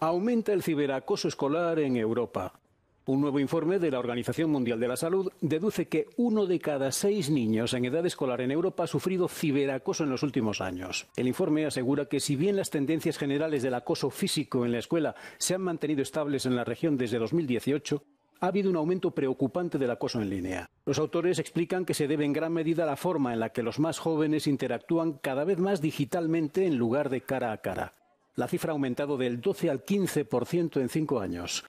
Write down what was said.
Aumenta el ciberacoso escolar en Europa. Un nuevo informe de la Organización Mundial de la Salud deduce que uno de cada seis niños en edad escolar en Europa ha sufrido ciberacoso en los últimos años. El informe asegura que si bien las tendencias generales del acoso físico en la escuela se han mantenido estables en la región desde 2018, ha habido un aumento preocupante del acoso en línea. Los autores explican que se debe en gran medida a la forma en la que los más jóvenes interactúan cada vez más digitalmente en lugar de cara a cara. La cifra ha aumentado del 12 al 15% en cinco años.